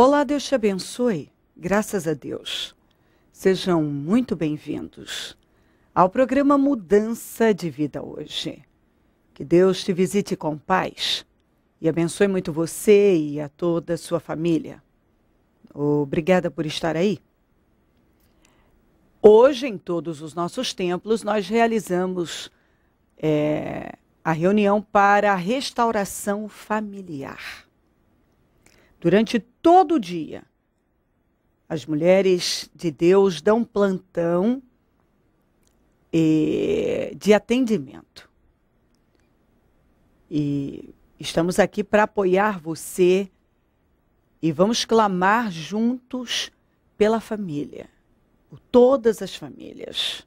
Olá, Deus te abençoe. Graças a Deus. Sejam muito bem-vindos ao programa Mudança de Vida hoje. Que Deus te visite com paz e abençoe muito você e a toda a sua família. Obrigada por estar aí. Hoje, em todos os nossos templos, nós realizamos é, a reunião para a restauração familiar durante todo o dia. As mulheres de Deus dão plantão eh, de atendimento. E estamos aqui para apoiar você e vamos clamar juntos pela família, por todas as famílias.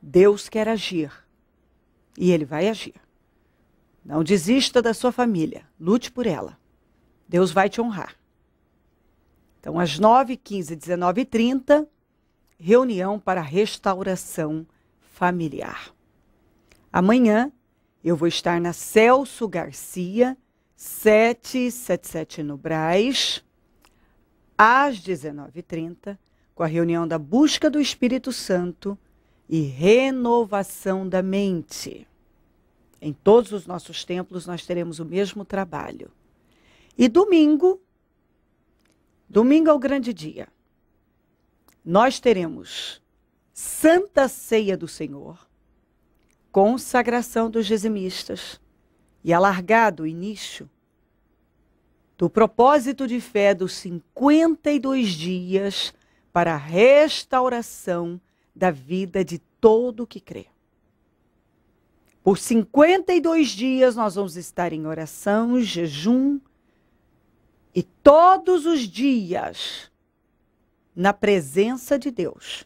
Deus quer agir e ele vai agir. Não desista da sua família, lute por ela. Deus vai te honrar. Então, às 9h15, 19h30, reunião para restauração familiar. Amanhã eu vou estar na Celso Garcia, 777 no Braz, às 19h30, com a reunião da busca do Espírito Santo e renovação da mente. Em todos os nossos templos, nós teremos o mesmo trabalho. E domingo, domingo é o grande dia. Nós teremos Santa Ceia do Senhor, consagração dos dizimistas e alargado o início do propósito de fé dos 52 dias para a restauração da vida de todo que crê. Por 52 dias nós vamos estar em oração, jejum, e todos os dias, na presença de Deus.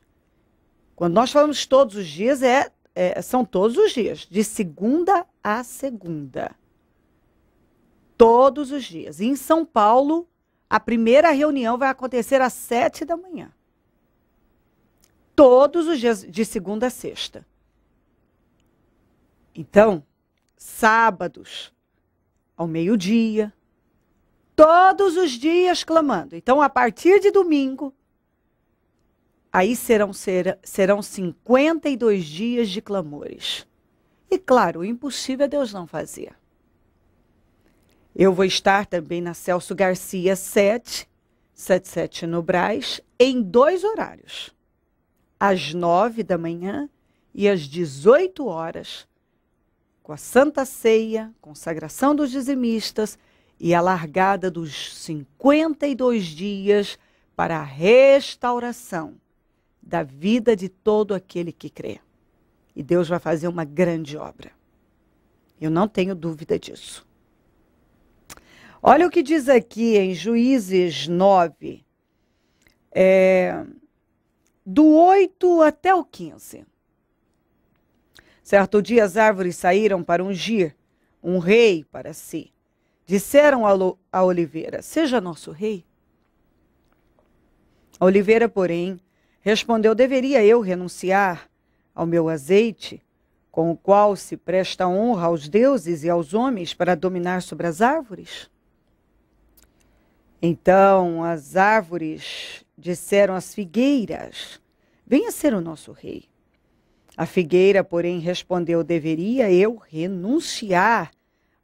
Quando nós falamos todos os dias, é, é são todos os dias, de segunda a segunda. Todos os dias. E em São Paulo, a primeira reunião vai acontecer às sete da manhã. Todos os dias, de segunda a sexta. Então, sábados, ao meio-dia, todos os dias clamando. Então, a partir de domingo, aí serão, ser, serão 52 dias de clamores. E claro, o impossível é Deus não fazer. Eu vou estar também na Celso Garcia 7, 77 no Braz, em dois horários. Às 9 da manhã e às 18 horas, com a Santa Ceia, consagração dos dizimistas e a largada dos 52 dias para a restauração da vida de todo aquele que crê. E Deus vai fazer uma grande obra. Eu não tenho dúvida disso. Olha o que diz aqui em Juízes 9, é, do 8 até o 15. Certo dia as árvores saíram para ungir um rei para si. Disseram a Oliveira: Seja nosso rei. A Oliveira, porém, respondeu: Deveria eu renunciar ao meu azeite, com o qual se presta honra aos deuses e aos homens para dominar sobre as árvores? Então as árvores disseram às figueiras: Venha ser o nosso rei. A figueira, porém, respondeu: Deveria eu renunciar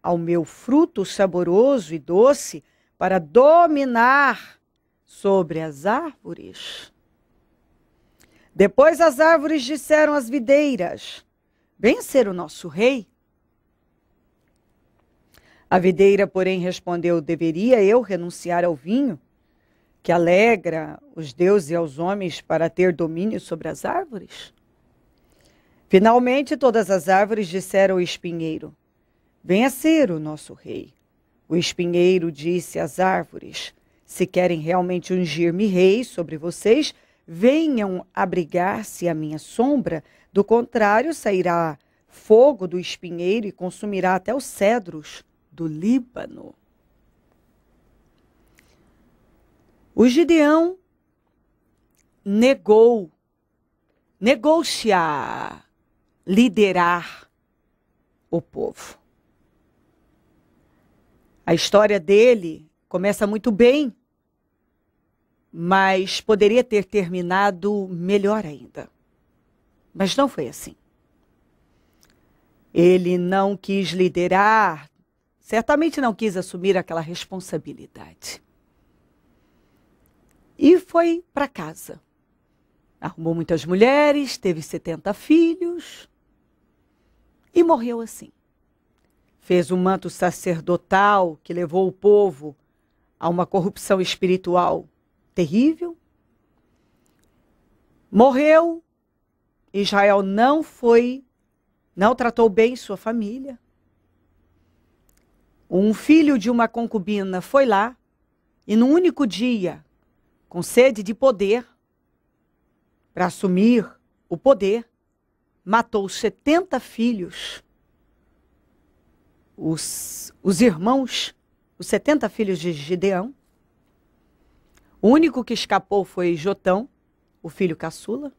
ao meu fruto saboroso e doce para dominar sobre as árvores. Depois as árvores disseram às videiras: Vem ser o nosso rei. A videira, porém, respondeu: Deveria eu renunciar ao vinho, que alegra os deuses e aos homens para ter domínio sobre as árvores? Finalmente, todas as árvores disseram ao espinheiro: Venha ser o nosso rei. O espinheiro disse às árvores: Se querem realmente ungir-me rei sobre vocês, venham abrigar-se à minha sombra, do contrário, sairá fogo do espinheiro e consumirá até os cedros do Líbano. O Gideão negou, negou-se a liderar o povo. A história dele começa muito bem, mas poderia ter terminado melhor ainda. Mas não foi assim. Ele não quis liderar, certamente não quis assumir aquela responsabilidade. E foi para casa. Arrumou muitas mulheres, teve 70 filhos e morreu assim fez um manto sacerdotal que levou o povo a uma corrupção espiritual terrível. Morreu, Israel não foi, não tratou bem sua família. Um filho de uma concubina foi lá e, num único dia, com sede de poder, para assumir o poder, matou 70 filhos os, os irmãos, os 70 filhos de Gideão. O único que escapou foi Jotão, o filho caçula.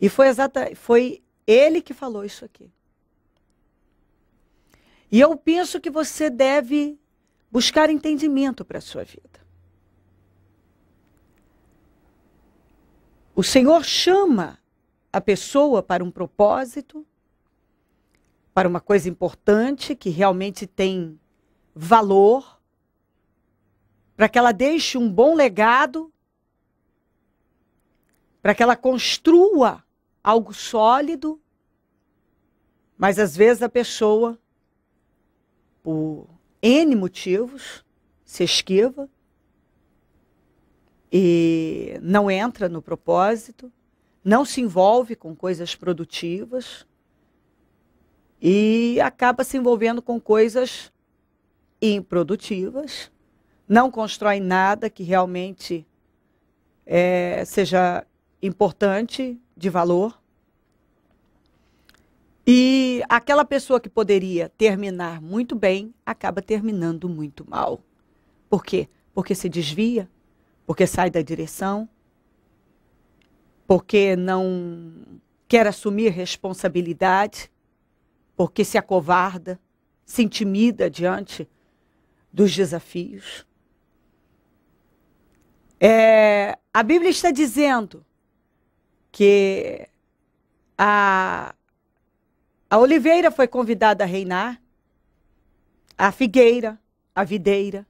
E foi, exata, foi ele que falou isso aqui. E eu penso que você deve buscar entendimento para a sua vida. O Senhor chama a pessoa para um propósito para uma coisa importante, que realmente tem valor, para que ela deixe um bom legado, para que ela construa algo sólido. Mas às vezes a pessoa, por N motivos, se esquiva e não entra no propósito, não se envolve com coisas produtivas e acaba se envolvendo com coisas improdutivas, não constrói nada que realmente é, seja importante, de valor. E aquela pessoa que poderia terminar muito bem acaba terminando muito mal. Por quê? Porque se desvia, porque sai da direção, porque não quer assumir responsabilidade porque se acovarda, se intimida diante dos desafios. É, a Bíblia está dizendo que a, a oliveira foi convidada a reinar, a figueira, a videira,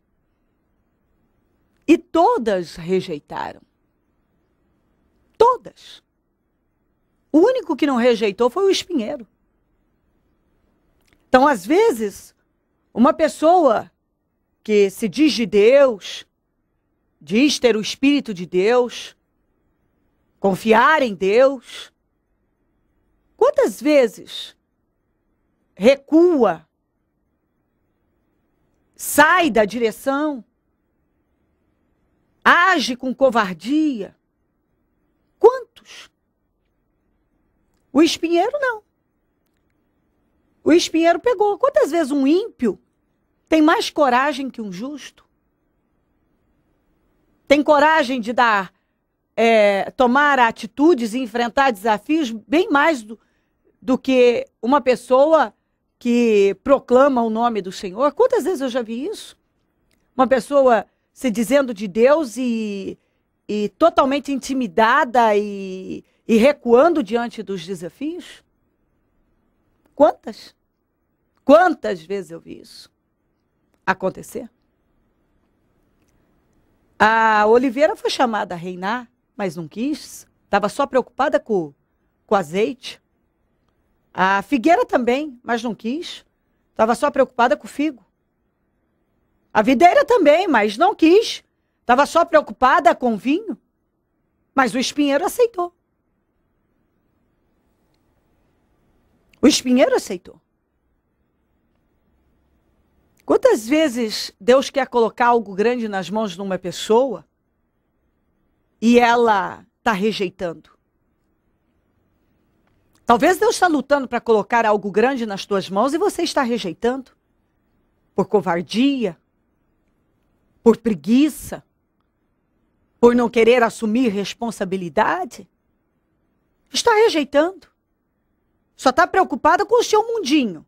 e todas rejeitaram. Todas. O único que não rejeitou foi o espinheiro. Então, às vezes, uma pessoa que se diz de Deus, diz ter o Espírito de Deus, confiar em Deus, quantas vezes recua, sai da direção, age com covardia? Quantos? O espinheiro não. O espinheiro pegou. Quantas vezes um ímpio tem mais coragem que um justo? Tem coragem de dar, é, tomar atitudes e enfrentar desafios bem mais do, do que uma pessoa que proclama o nome do Senhor. Quantas vezes eu já vi isso? Uma pessoa se dizendo de Deus e, e totalmente intimidada e, e recuando diante dos desafios? Quantas? Quantas vezes eu vi isso acontecer? A Oliveira foi chamada a reinar, mas não quis. Estava só preocupada com, com azeite. A figueira também, mas não quis. Estava só preocupada com o figo. A videira também, mas não quis. Estava só preocupada com o vinho. Mas o espinheiro aceitou. O espinheiro aceitou. Quantas vezes Deus quer colocar algo grande nas mãos de uma pessoa e ela está rejeitando? Talvez Deus está lutando para colocar algo grande nas tuas mãos e você está rejeitando. Por covardia, por preguiça, por não querer assumir responsabilidade. Está rejeitando. Só está preocupada com o seu mundinho.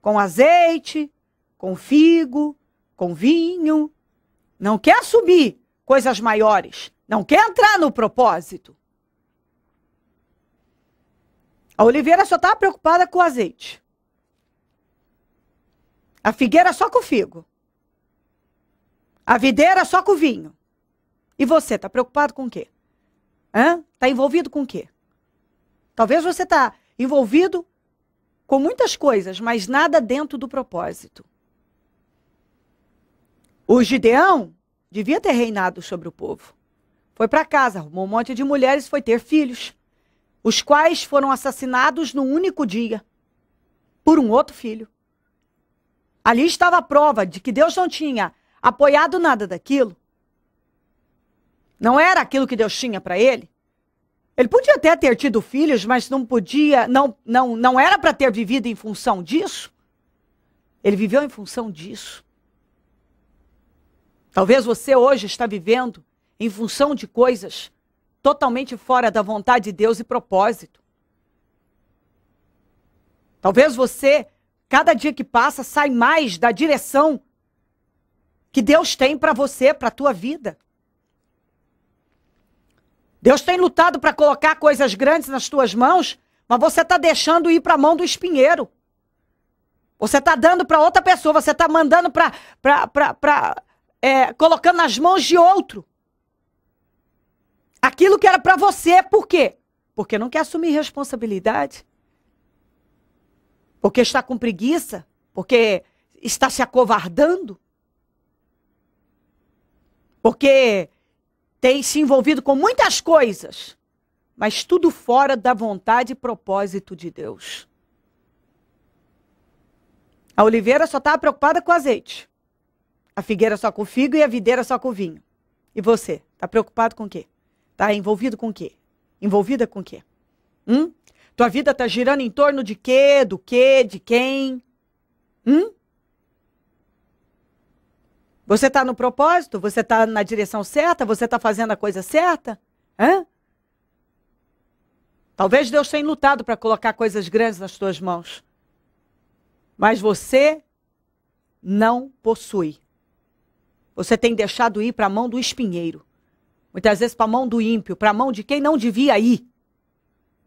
Com azeite, com figo, com vinho. Não quer subir coisas maiores. Não quer entrar no propósito. A oliveira só está preocupada com o azeite. A figueira só com o figo. A videira só com o vinho. E você, está preocupado com o quê? Está envolvido com o quê? Talvez você está envolvido com muitas coisas, mas nada dentro do propósito. O Gideão devia ter reinado sobre o povo. Foi para casa, arrumou um monte de mulheres e foi ter filhos, os quais foram assassinados num único dia por um outro filho. Ali estava a prova de que Deus não tinha apoiado nada daquilo. Não era aquilo que Deus tinha para ele. Ele podia até ter tido filhos, mas não podia, não, não, não era para ter vivido em função disso. Ele viveu em função disso. Talvez você hoje está vivendo em função de coisas totalmente fora da vontade de Deus e propósito. Talvez você, cada dia que passa, sai mais da direção que Deus tem para você, para a tua vida. Deus tem lutado para colocar coisas grandes nas tuas mãos, mas você está deixando ir para a mão do espinheiro. Você está dando para outra pessoa, você está mandando para. É, colocando nas mãos de outro. Aquilo que era para você, por quê? Porque não quer assumir responsabilidade. Porque está com preguiça. Porque está se acovardando. Porque tem se envolvido com muitas coisas, mas tudo fora da vontade e propósito de Deus. A oliveira só estava preocupada com azeite. A figueira só com figo e a videira só com vinho. E você, está preocupado com o quê? Está envolvido com o quê? Envolvida com o quê? Hum? Tua vida está girando em torno de quê? Do quê? De quem? Hum? Você está no propósito? Você está na direção certa? Você está fazendo a coisa certa? Hã? Talvez Deus tenha lutado para colocar coisas grandes nas tuas mãos. Mas você não possui. Você tem deixado ir para a mão do espinheiro. Muitas vezes para a mão do ímpio, para a mão de quem não devia ir.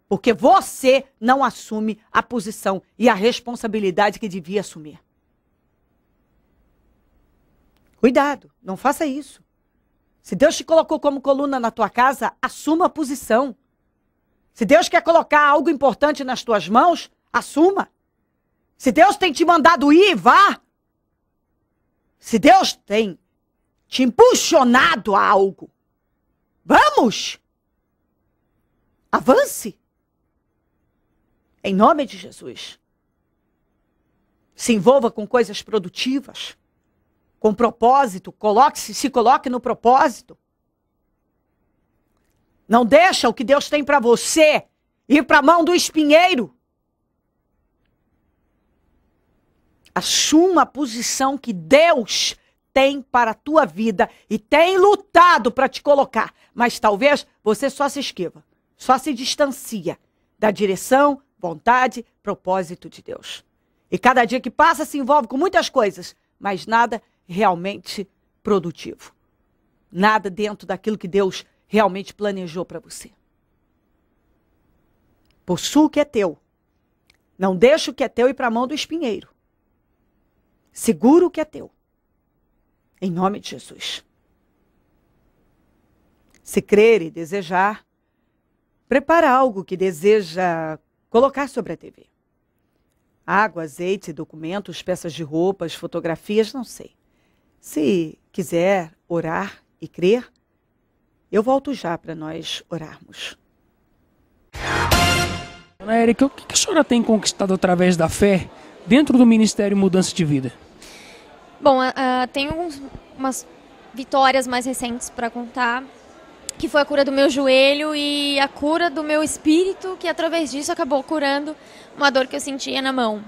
Porque você não assume a posição e a responsabilidade que devia assumir. Cuidado, não faça isso. Se Deus te colocou como coluna na tua casa, assuma a posição. Se Deus quer colocar algo importante nas tuas mãos, assuma. Se Deus tem te mandado ir, vá. Se Deus tem te impulsionado a algo, vamos! Avance! Em nome de Jesus. Se envolva com coisas produtivas com propósito, coloque -se, se coloque no propósito. Não deixa o que Deus tem para você ir para a mão do espinheiro. Assuma a posição que Deus tem para a tua vida e tem lutado para te colocar, mas talvez você só se esquiva, só se distancia da direção, vontade, propósito de Deus. E cada dia que passa se envolve com muitas coisas, mas nada realmente produtivo. Nada dentro daquilo que Deus realmente planejou para você. Possua o que é teu. Não deixe o que é teu ir para a mão do espinheiro. Segura o que é teu. Em nome de Jesus. Se crer e desejar, prepara algo que deseja colocar sobre a TV. Água, azeite, documentos, peças de roupas, fotografias, não sei. Se quiser orar e crer, eu volto já para nós orarmos. Dona Érica, o que a senhora tem conquistado através da fé dentro do Ministério Mudança de Vida? Bom, uh, tem algumas, umas vitórias mais recentes para contar, que foi a cura do meu joelho e a cura do meu espírito, que através disso acabou curando uma dor que eu sentia na mão.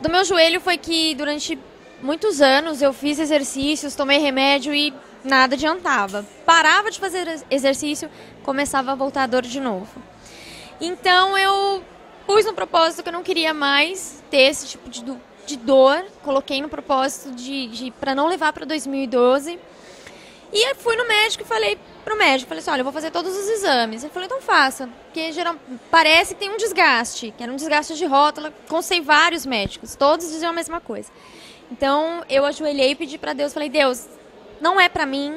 Do meu joelho foi que durante muitos anos eu fiz exercícios, tomei remédio e nada adiantava. Parava de fazer exercício, começava a voltar a dor de novo. Então eu pus no propósito que eu não queria mais ter esse tipo de, do, de dor, coloquei no propósito de, de para não levar para 2012. E fui no médico e falei pro médico, falei assim, olha, eu vou fazer todos os exames. Ele falou, então faça, porque geral, parece que tem um desgaste, que era um desgaste de rótula, constei vários médicos, todos diziam a mesma coisa. Então eu ajoelhei e pedi para Deus, falei: "Deus, não é para mim.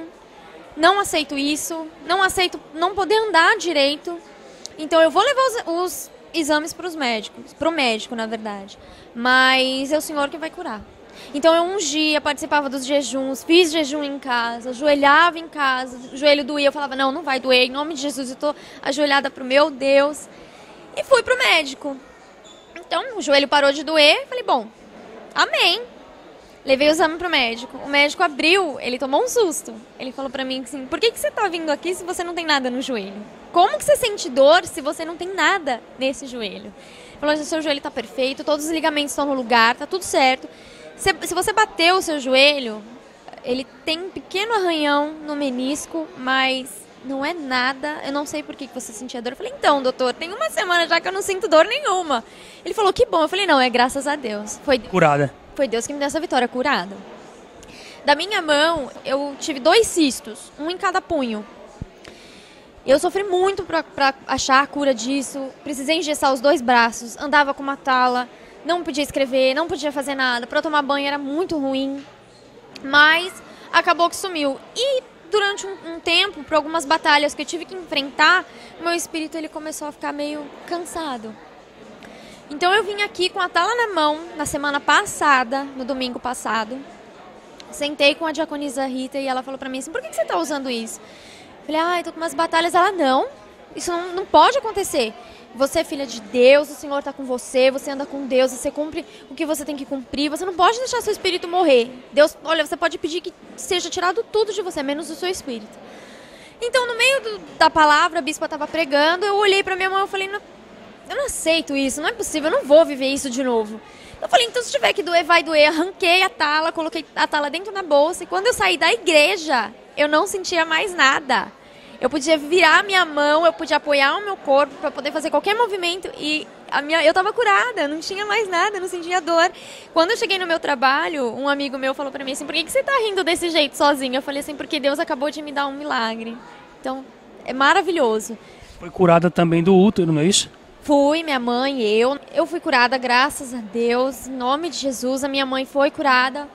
Não aceito isso. Não aceito não poder andar direito. Então eu vou levar os, os exames para os médicos, para o médico, na verdade. Mas é o Senhor que vai curar." Então eu ungia, participava dos jejuns, fiz jejum em casa, ajoelhava em casa, o joelho doía, eu falava: "Não, não vai doer. Em nome de Jesus, eu tô ajoelhada pro meu Deus." E fui pro médico. Então, o joelho parou de doer, falei: "Bom, amém Levei o exame pro médico. O médico abriu, ele tomou um susto. Ele falou para mim assim: "Por que que você tá vindo aqui se você não tem nada no joelho? Como que você sente dor se você não tem nada nesse joelho?" Ele falou: "Seu joelho tá perfeito, todos os ligamentos estão no lugar, tá tudo certo. Se, se você bateu o seu joelho, ele tem um pequeno arranhão no menisco, mas não é nada, eu não sei por que você sentia dor. Eu falei, então, doutor, tem uma semana já que eu não sinto dor nenhuma. Ele falou, que bom. Eu falei, não, é graças a Deus. Foi Curada. Foi Deus que me deu essa vitória curada. Da minha mão, eu tive dois cistos, um em cada punho. Eu sofri muito para achar a cura disso. Precisei engessar os dois braços, andava com uma tala, não podia escrever, não podia fazer nada. Para tomar banho era muito ruim. Mas acabou que sumiu. E durante um, um, tempo, por algumas batalhas que eu tive que enfrentar, meu espírito ele começou a ficar meio cansado. Então eu vim aqui com a tala na mão na semana passada, no domingo passado. Sentei com a diaconisa Rita e ela falou para mim assim: por que, você está usando isso? Eu falei: ah, eu tô com umas batalhas. Ela: não, isso não, não pode acontecer. Você é filha de Deus, o Senhor está com você, você anda com Deus, você cumpre o que você tem que cumprir, você não pode deixar seu espírito morrer. Deus, olha, você pode pedir que seja tirado tudo de você, menos o seu espírito. Então, no meio do, da palavra, a bispa estava pregando, eu olhei para minha mãe e falei, eu não aceito isso, não é possível, eu não vou viver isso de novo. Eu falei, então se tiver que doer, vai doer. Arranquei a tala, coloquei a tala dentro da bolsa e quando eu saí da igreja, eu não sentia mais nada. Eu podia virar minha mão, eu podia apoiar o meu corpo para poder fazer qualquer movimento e a minha, eu estava curada, não tinha mais nada, não sentia dor. Quando eu cheguei no meu trabalho, um amigo meu falou para mim assim: por que, que você está rindo desse jeito sozinho? Eu falei assim: porque Deus acabou de me dar um milagre. Então, é maravilhoso. Foi curada também do útero, não é isso? Fui, minha mãe e eu. Eu fui curada, graças a Deus. Em nome de Jesus, a minha mãe foi curada.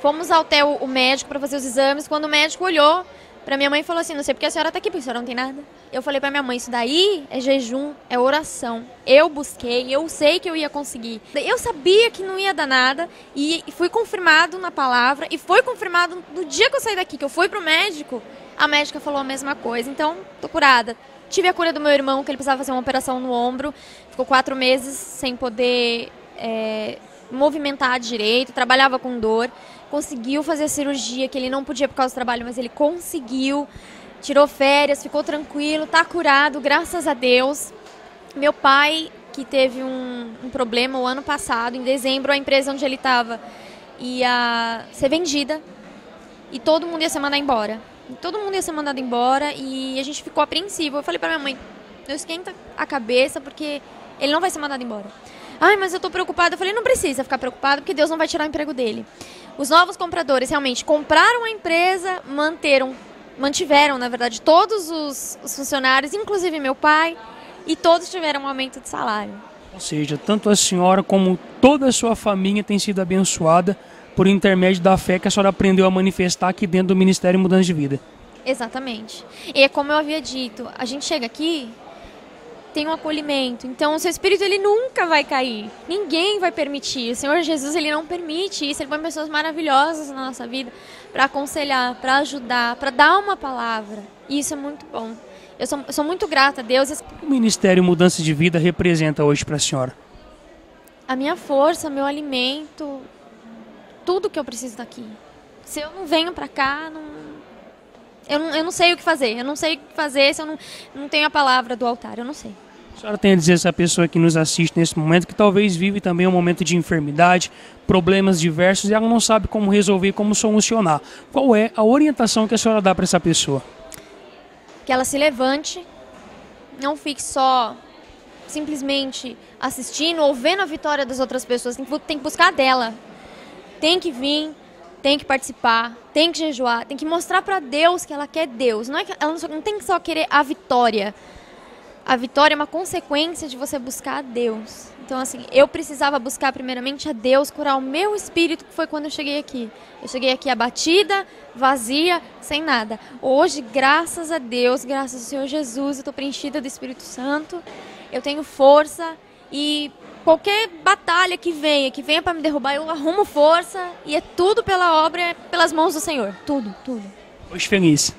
Fomos até o médico para fazer os exames. Quando o médico olhou para minha mãe falou assim: Não sei porque a senhora está aqui, porque a senhora não tem nada. Eu falei para minha mãe: Isso daí é jejum, é oração. Eu busquei, eu sei que eu ia conseguir. Eu sabia que não ia dar nada e fui confirmado na palavra. E foi confirmado no dia que eu saí daqui, que eu fui pro médico. A médica falou a mesma coisa. Então, tô curada tive a cura do meu irmão, que ele precisava fazer uma operação no ombro. Ficou quatro meses sem poder é, movimentar direito, trabalhava com dor. Conseguiu fazer a cirurgia, que ele não podia por causa do trabalho, mas ele conseguiu. Tirou férias, ficou tranquilo, está curado, graças a Deus. Meu pai, que teve um, um problema o ano passado, em dezembro, a empresa onde ele estava ia ser vendida e todo mundo ia se mandar embora todo mundo ia ser mandado embora e a gente ficou apreensivo. Eu falei pra minha mãe, não esquenta a cabeça porque ele não vai ser mandado embora. Ai, mas eu tô preocupada. Eu falei, não precisa ficar preocupado porque Deus não vai tirar o emprego dele. Os novos compradores realmente compraram a empresa, manteram, mantiveram, na verdade, todos os, os funcionários, inclusive meu pai, e todos tiveram um aumento de salário. Ou seja, tanto a senhora como toda a sua família tem sido abençoada por intermédio da fé que a senhora aprendeu a manifestar aqui dentro do Ministério Mudança de Vida. Exatamente. E é como eu havia dito, a gente chega aqui, tem um acolhimento. Então, o seu espírito ele nunca vai cair. Ninguém vai permitir. O Senhor Jesus ele não permite isso. Ele põe pessoas maravilhosas na nossa vida para aconselhar, para ajudar, para dar uma palavra. E isso é muito bom. Eu sou, eu sou muito grata a Deus. O Ministério Mudança de Vida representa hoje para a senhora? A minha força, meu alimento, tudo que eu preciso daqui. Se eu não venho para cá, não... Eu, não, eu não sei o que fazer. Eu não sei o que fazer se eu não, não tenho a palavra do altar. Eu não sei. A senhora tem a dizer essa pessoa que nos assiste nesse momento que talvez vive também um momento de enfermidade, problemas diversos e ela não sabe como resolver, como solucionar. Qual é a orientação que a senhora dá para essa pessoa? Que ela se levante, não fique só simplesmente assistindo ou vendo a vitória das outras pessoas, tem que buscar dela, tem que vir, tem que participar, tem que jejuar, tem que mostrar para Deus que ela quer Deus. Não é que ela não, só, não tem que só querer a vitória. A vitória é uma consequência de você buscar a Deus. Então, assim, eu precisava buscar primeiramente a Deus, curar o meu espírito, que foi quando eu cheguei aqui. Eu cheguei aqui abatida, vazia, sem nada. Hoje, graças a Deus, graças ao Senhor Jesus, eu estou preenchida do Espírito Santo, eu tenho força e qualquer batalha que venha, que venha para me derrubar, eu arrumo força e é tudo pela obra, é pelas mãos do Senhor. Tudo, tudo. Hoje feliz.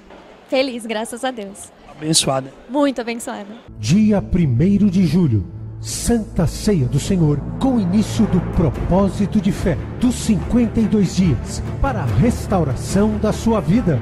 Feliz, graças a Deus. Abençoada. Muito abençoada. Dia 1 de julho, Santa Ceia do Senhor, com início do propósito de fé dos 52 dias para a restauração da sua vida.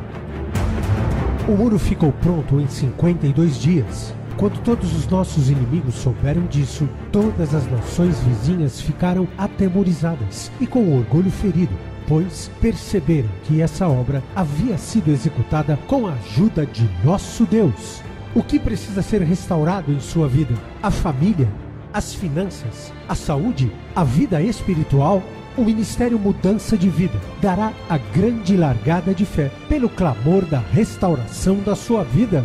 O muro ficou pronto em 52 dias. Quando todos os nossos inimigos souberam disso, todas as nações vizinhas ficaram atemorizadas e com orgulho ferido, pois perceberam que essa obra havia sido executada com a ajuda de nosso Deus. O que precisa ser restaurado em sua vida? A família, as finanças, a saúde, a vida espiritual? O Ministério Mudança de Vida dará a grande largada de fé pelo clamor da restauração da sua vida.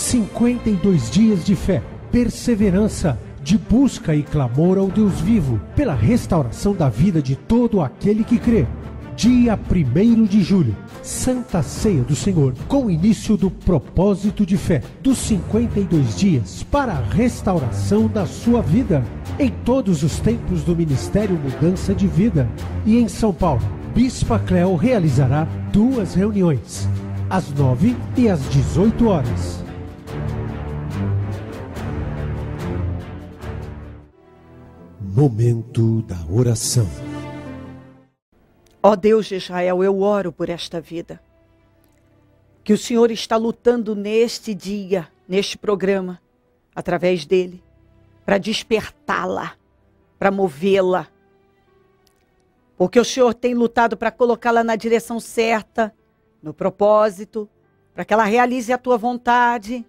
52 dias de fé, perseverança, de busca e clamor ao Deus vivo, pela restauração da vida de todo aquele que crê. Dia 1 de julho, Santa Ceia do Senhor, com início do propósito de fé dos 52 dias para a restauração da sua vida. Em todos os tempos do Ministério Mudança de Vida e em São Paulo, Bispa Cléo realizará duas reuniões, às 9 e às 18 horas. Momento da oração. Ó oh Deus de Israel, eu oro por esta vida. Que o Senhor está lutando neste dia, neste programa, através dele, para despertá-la, para movê-la. Porque o Senhor tem lutado para colocá-la na direção certa, no propósito, para que ela realize a tua vontade,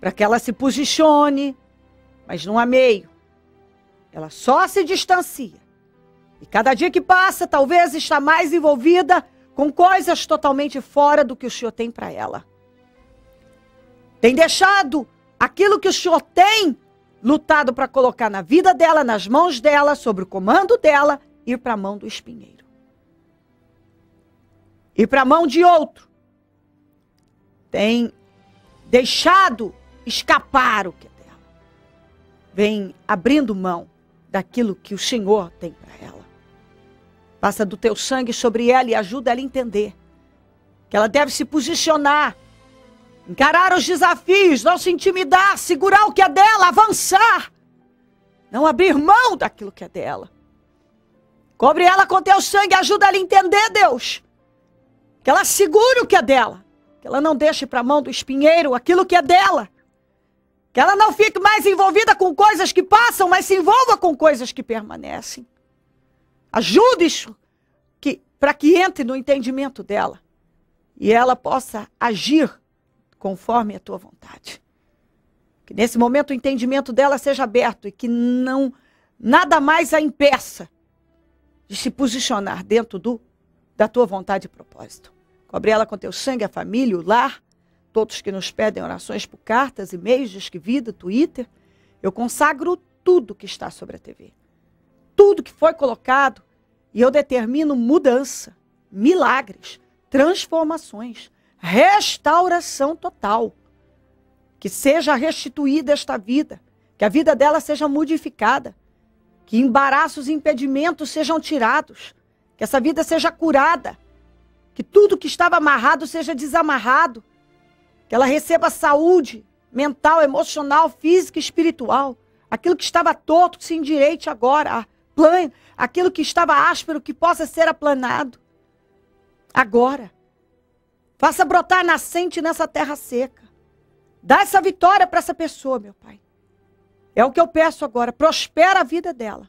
para que ela se posicione, mas não há meio. Ela só se distancia. E cada dia que passa, talvez está mais envolvida com coisas totalmente fora do que o Senhor tem para ela. Tem deixado aquilo que o Senhor tem lutado para colocar na vida dela, nas mãos dela, sobre o comando dela, ir para a mão do espinheiro. Ir para a mão de outro. Tem deixado escapar o que é dela. Vem abrindo mão daquilo que o Senhor tem para ela. Passa do teu sangue sobre ela e ajuda ela a entender que ela deve se posicionar, encarar os desafios, não se intimidar, segurar o que é dela, avançar, não abrir mão daquilo que é dela. Cobre ela com teu sangue, e ajuda ela a entender, Deus, que ela segure o que é dela, que ela não deixe para a mão do espinheiro aquilo que é dela. Que ela não fique mais envolvida com coisas que passam, mas se envolva com coisas que permanecem. Ajude que, para que entre no entendimento dela e ela possa agir conforme a tua vontade. Que nesse momento o entendimento dela seja aberto e que não nada mais a impeça de se posicionar dentro do da tua vontade e propósito. Cobre ela com teu sangue, a família, o lar todos que nos pedem orações por cartas, e-mails, Disque Vida, Twitter. Eu consagro tudo que está sobre a TV. Tudo que foi colocado e eu determino mudança, milagres, transformações, restauração total. Que seja restituída esta vida, que a vida dela seja modificada, que embaraços e impedimentos sejam tirados, que essa vida seja curada, que tudo que estava amarrado seja desamarrado, que ela receba saúde mental, emocional, física e espiritual. Aquilo que estava torto, que se endireite agora, plane, aquilo que estava áspero, que possa ser aplanado. Agora. Faça brotar nascente nessa terra seca. Dá essa vitória para essa pessoa, meu Pai. É o que eu peço agora. Prospera a vida dela.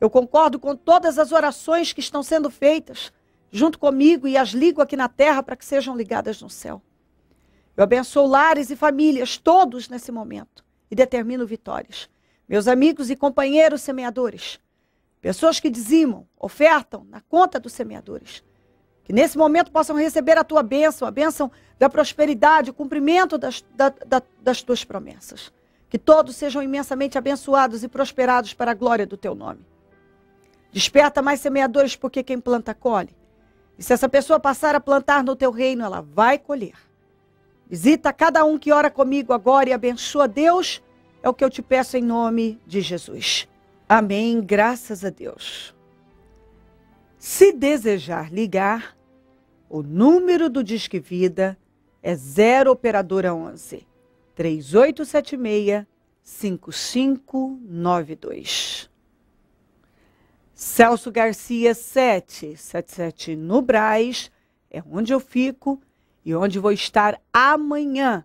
Eu concordo com todas as orações que estão sendo feitas junto comigo e as ligo aqui na terra para que sejam ligadas no céu. Eu abençoo lares e famílias, todos nesse momento, e determino vitórias. Meus amigos e companheiros semeadores, pessoas que dizimam, ofertam na conta dos semeadores, que nesse momento possam receber a tua bênção, a bênção da prosperidade, o cumprimento das, da, da, das tuas promessas. Que todos sejam imensamente abençoados e prosperados para a glória do teu nome. Desperta mais semeadores, porque quem planta, colhe. E se essa pessoa passar a plantar no teu reino, ela vai colher. Visita cada um que ora comigo agora e abençoa Deus. É o que eu te peço em nome de Jesus. Amém. Graças a Deus. Se desejar ligar, o número do Disque Vida é 0 operadora 11 3876 5592. Celso Garcia 777 no Braz, é onde eu fico e onde vou estar amanhã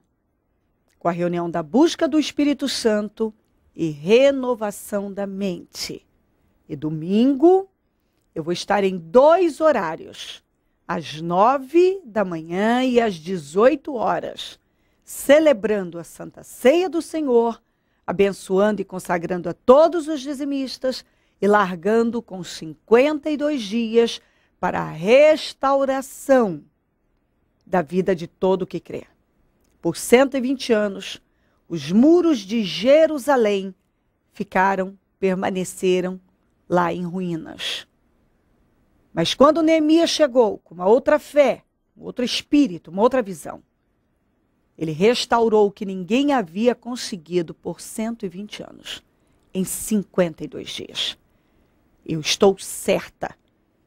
com a reunião da busca do Espírito Santo e renovação da mente. E domingo eu vou estar em dois horários, às nove da manhã e às dezoito horas, celebrando a Santa Ceia do Senhor, abençoando e consagrando a todos os dizimistas e largando com 52 dias para a restauração da vida de todo o que crê. Por 120 anos, os muros de Jerusalém ficaram, permaneceram lá em ruínas. Mas quando Neemias chegou com uma outra fé, um outro espírito, uma outra visão, ele restaurou o que ninguém havia conseguido por 120 anos, em 52 dias. Eu estou certa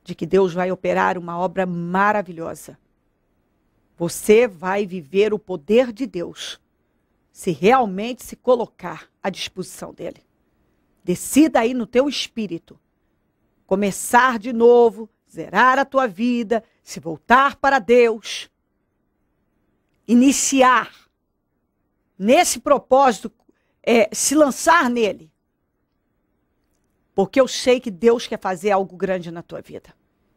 de que Deus vai operar uma obra maravilhosa você vai viver o poder de Deus se realmente se colocar à disposição dele. Decida aí no teu espírito começar de novo, zerar a tua vida, se voltar para Deus, iniciar nesse propósito, é, se lançar nele. Porque eu sei que Deus quer fazer algo grande na tua vida.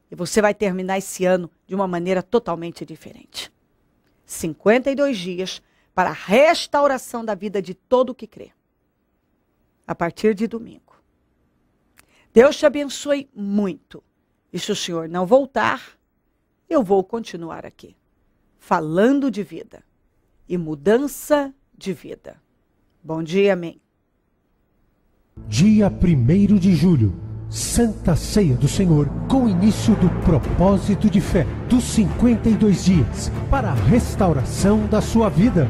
E você vai terminar esse ano de uma maneira totalmente diferente. 52 dias para a restauração da vida de todo o que crê. A partir de domingo. Deus te abençoe muito. E se o Senhor não voltar, eu vou continuar aqui, falando de vida e mudança de vida. Bom dia, amém. Dia 1 de julho. Santa Ceia do Senhor, com o início do propósito de fé dos 52 dias para a restauração da sua vida.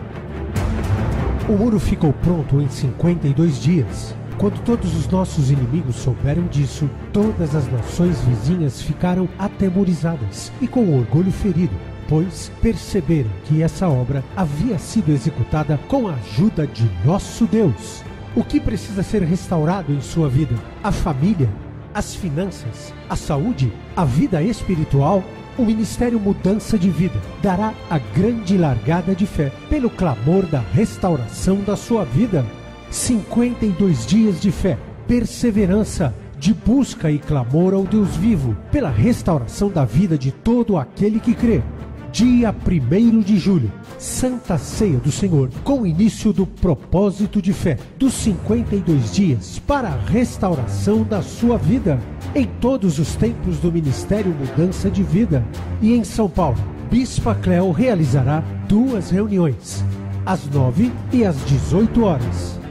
O muro ficou pronto em 52 dias. Quando todos os nossos inimigos souberam disso, todas as nações vizinhas ficaram atemorizadas e com orgulho ferido, pois perceberam que essa obra havia sido executada com a ajuda de nosso Deus. O que precisa ser restaurado em sua vida? A família? As finanças? A saúde? A vida espiritual? O Ministério Mudança de Vida dará a grande largada de fé pelo clamor da restauração da sua vida. 52 dias de fé, perseverança, de busca e clamor ao Deus vivo pela restauração da vida de todo aquele que crê dia 1 de julho, Santa Ceia do Senhor, com o início do propósito de fé dos 52 dias para a restauração da sua vida. Em todos os tempos do Ministério Mudança de Vida e em São Paulo, Bispa Cléo realizará duas reuniões, às 9 e às 18 horas.